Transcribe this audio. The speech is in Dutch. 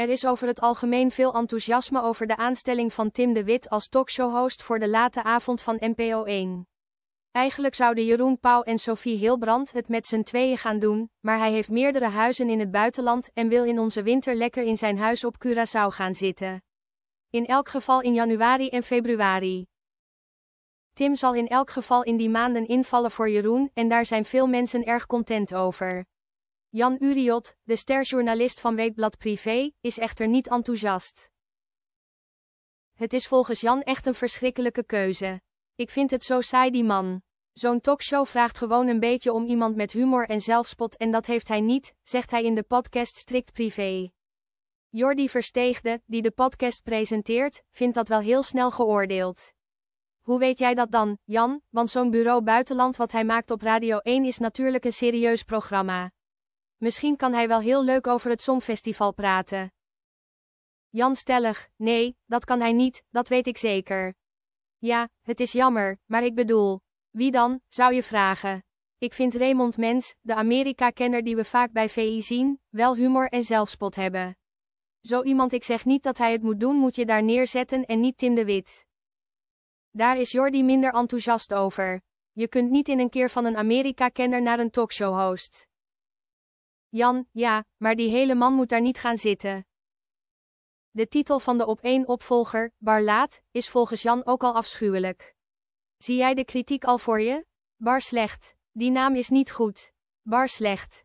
Er is over het algemeen veel enthousiasme over de aanstelling van Tim de Wit als talkshowhost voor de late avond van NPO 1. Eigenlijk zouden Jeroen Pauw en Sophie Hilbrand het met z'n tweeën gaan doen, maar hij heeft meerdere huizen in het buitenland en wil in onze winter lekker in zijn huis op Curaçao gaan zitten. In elk geval in januari en februari. Tim zal in elk geval in die maanden invallen voor Jeroen en daar zijn veel mensen erg content over. Jan Uriot, de sterjournalist van Weekblad Privé, is echter niet enthousiast. Het is volgens Jan echt een verschrikkelijke keuze. Ik vind het zo saai die man. Zo'n talkshow vraagt gewoon een beetje om iemand met humor en zelfspot en dat heeft hij niet, zegt hij in de podcast strikt privé. Jordi Versteegde, die de podcast presenteert, vindt dat wel heel snel geoordeeld. Hoe weet jij dat dan, Jan? Want zo'n bureau buitenland wat hij maakt op Radio 1 is natuurlijk een serieus programma. Misschien kan hij wel heel leuk over het Songfestival praten. Jan stellig, nee, dat kan hij niet, dat weet ik zeker. Ja, het is jammer, maar ik bedoel, wie dan, zou je vragen. Ik vind Raymond Mens, de Amerika-kenner die we vaak bij VI zien, wel humor en zelfspot hebben. Zo iemand ik zeg niet dat hij het moet doen moet je daar neerzetten en niet Tim de Wit. Daar is Jordi minder enthousiast over. Je kunt niet in een keer van een Amerika-kenner naar een talkshow-host. Jan, ja, maar die hele man moet daar niet gaan zitten. De titel van de op één opvolger, laat, is volgens Jan ook al afschuwelijk. Zie jij de kritiek al voor je? Bar slecht. Die naam is niet goed. Bar slecht.